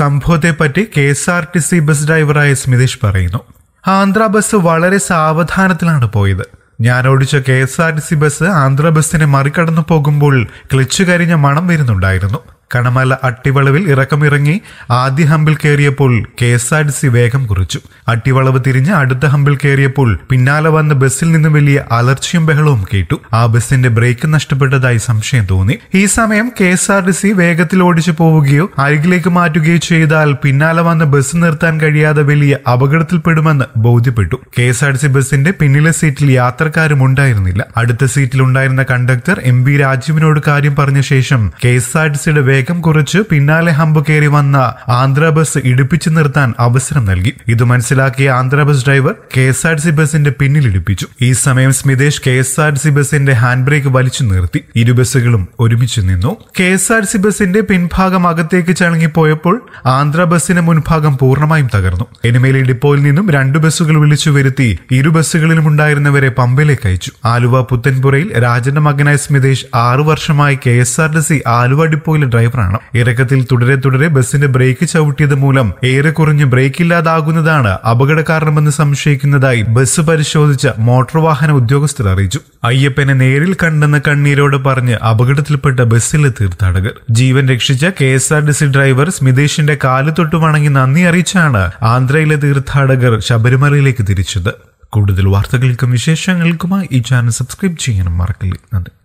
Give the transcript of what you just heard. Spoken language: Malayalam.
സംഭവത്തെപ്പറ്റി K S R T C bus ഡ്രൈവറായ സ്മിതേഷ് പറയുന്നു ആന്ധ്ര ബസ് വളരെ സാവധാനത്തിലാണ് പോയത് ഞാൻ ഓടിച്ച K S R T C bus Andhra ബസ്സിനെ മറികടന്നു പോകുമ്പോൾ ക്ലിച്ച് കരിഞ്ഞ മണം വരുന്നുണ്ടായിരുന്നു കണമല അട്ടിവളവിൽ ഇറക്കമിറങ്ങി ആദ്യ ഹമ്പിൽ കയറിയപ്പോൾ K S R T C വേഗം കുറിച്ചു അട്ടിവളവ് തിരിഞ്ഞ് അടുത്ത ഹമ്പിൽ കയറിയപ്പോൾ പിന്നാലെ വന്ന ബസ്സിൽ നിന്നും വലിയ അലർച്ചയും ബഹളവും കേട്ടു ആ ബസ്സിന്റെ ബ്രേക്ക് നഷ്ടപ്പെട്ടതായി സംശയം തോന്നി ഈ സമയം K S R T C വേഗത്തിൽ ഓടിച്ചു പോവുകയോ അരികിലേക്ക് മാറ്റുകയോ ചെയ്താൽ പിന്നാലെ വന്ന ബസ് നിർത്താൻ കഴിയാതെ വലിയ അപകടത്തിൽപ്പെടുമെന്ന് ബോധ്യപ്പെട്ടു K S R T C ബസിന്റെ പിന്നിലെ സീറ്റിൽ യാത്രക്കാരും ഉണ്ടായിരുന്നില്ല അടുത്ത സീറ്റിൽ ഉണ്ടായിരുന്ന കണ്ടക്ടർ എം വി രാജീവിനോട് കാര്യം പറഞ്ഞ ശേഷം കെ എസ് ആർ ടി സിയുടെ വേഗം കുറച്ച് പിന്നാലെ ഹമ്പ് കയറി വന്ന ആന്ധ്ര ബസ് ഇടിപ്പിച്ചു നിർത്താൻ അവസരം നൽകി ഇത് മനസ്സിലാക്കിയ Andhra bus driver K S R C ബസിന്റെ പിന്നിൽ ഇടിപ്പിച്ചു ഈ സമയം Smithesh K S R C ബസിന്റെ ഹാൻഡ് ബ്രേക്ക് വലിച്ചു നിർത്തി ഇരു ബസ്സുകളും ഒരുമിച്ച് നിന്നു കെ എസ് ആർ സി ബസിന്റെ പിൻഭാഗം അകത്തേക്ക് ചളങ്ങിപ്പോയപ്പോൾ ആന്ധ്ര ബസിന്റെ മുൻഭാഗം പൂർണ്ണമായും തകർന്നു എനിമേലി ഡിപ്പോയിൽ നിന്നും രണ്ടു ബസ്സുകൾ വിളിച്ചു വരുത്തി ഇരു ബസ്സുകളിലും ഉണ്ടായിരുന്നവരെ പമ്പയിലേക്ക് അയച്ചു ആലുവ പുത്തൻപുറയിൽ രാജന്റെ മകനായ സ്മിതേഷ് ആറു വർഷമായി K S R T C Aluva ഡിപ്പോയിലെ ഡ്രൈവർ പ്രാണം ഇറക്കത്തിൽ തുടരെ തുടരെ ബസിന്റെ ബ്രേക്ക് ചവിട്ടിയത് മൂലം ഏറെ കുറഞ്ഞ് ബ്രേക്ക് ഇല്ലാതാകുന്നതാണ് അപകട കാരണമെന്ന് സംശയിക്കുന്നതായി ബസ് പരിശോധിച്ച മോട്ടോർ വാഹന ഉദ്യോഗസ്ഥർ അറിയിച്ചു അയ്യപ്പനെ നേരിൽ കണ്ടെന്ന് കണ്ണീരോട് പറഞ്ഞ് അപകടത്തിൽപ്പെട്ട ബസ്സിലെ തീർത്ഥാടകർ ജീവൻ രക്ഷിച്ച K S R T C driver സ്മിതേഷിന്റെ കാല് തൊട്ട് വണങ്ങി നന്ദി അറിയിച്ചാണ് ആന്ധ്രയിലെ തീർത്ഥാടകർ ശബരിമലയിലേക്ക് തിരിച്ചത് കൂടുതൽ വാർത്തകൾക്കും വിശേഷങ്ങൾക്കുമായി ഈ ചാനൽ സബ്സ്ക്രൈബ് ചെയ്യാനും മറക്കില്ല നന്ദി